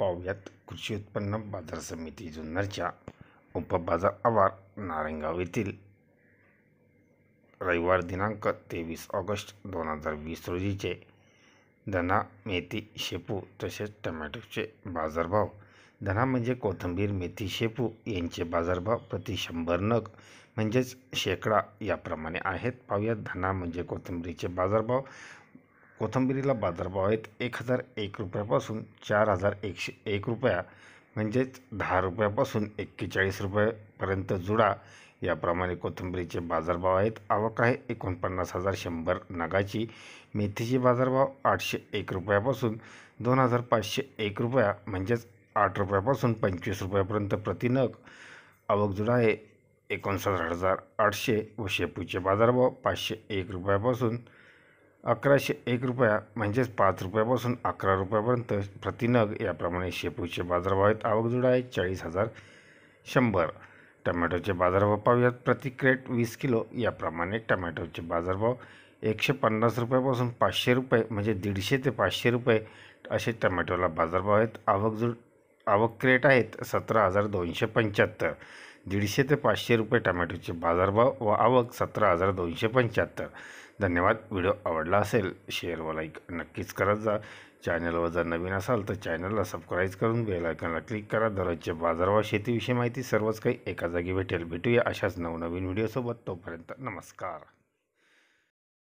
पाहूयात कृषी उत्पन्न बाजार समिती जुन्नरच्या उपबाजार आवार नारंगाव येथील रविवार दिनांक तेवीस ऑगस्ट दोन हजार वीस रोजीचे धना मेथी शेपू तसेच टमॅटोचे बाजारभाव धना म्हणजे कोथिंबीर मेथी शेपू यांचे बाजारभाव प्रति शंभर नग म्हणजेच शेकडा याप्रमाणे आहेत पाहूयात धना म्हणजे कोथिंबीरीचे बाजारभाव कोथंबिरीला बाजारभाव आहेत एक हजार एक रुपयापासून चार हजार एकशे एक रुपया म्हणजेच दहा रुपयापासून एक्केचाळीस रुपयापर्यंत जुडा याप्रमाणे कोथंबिरीचे बाजारभाव आहेत आवक आहे एकोणपन्नास हजार शंभर नगाची मेथीचे बाजारभाव आठशे एक रुपयापासून दोन हजार पाचशे एक रुपया म्हणजेच आठ रुपयापासून पंचवीस रुपयापर्यंत प्रतिनग आवक जुडा आहे एकोणसाठ हजार आठशे व शेपूचे बाजारभाव पाचशे एक रुपयापासून अकराशे एक रुपया म्हणजेच पाच रुपयापासून अकरा रुपयापर्यंत प्रतिनग याप्रमाणे शेपूचे बाजारभाव आहेत आवकजुडा आहे चाळीस हजार शंभर टमॅटोचे बाजारभाव पाहूयात प्रति क्रेट वीस किलो याप्रमाणे टमॅटोचे बाजारभाव एकशे पन्नास रुपयापासून पाचशे रुपये म्हणजे दीडशे ते पाचशे रुपये असे टमॅटोला बाजारभाव आहेत जुड आवक क्रेट आहेत सतरा हजार दोनशे पंच्याहत्तर दीडशे ते पाचशे रुपये टमॅटोचे बाजारभाव व आवक सतरा हजार दोनशे पंच्याहत्तर धन्यवाद व्हिडिओ आवडला असेल शेअर व लाईक नक्कीच करत जा चॅनलवर जर नवीन असाल तर चॅनलला सबस्क्राईब करून बेल आयकॉनला क्लिक करा दररोजचे बाजारभाव शेतीविषयी माहिती सर्वच काही एका जागी भेटेल भेटूया अशाच नवनवीन व्हिडिओसोबत तोपर्यंत नमस्कार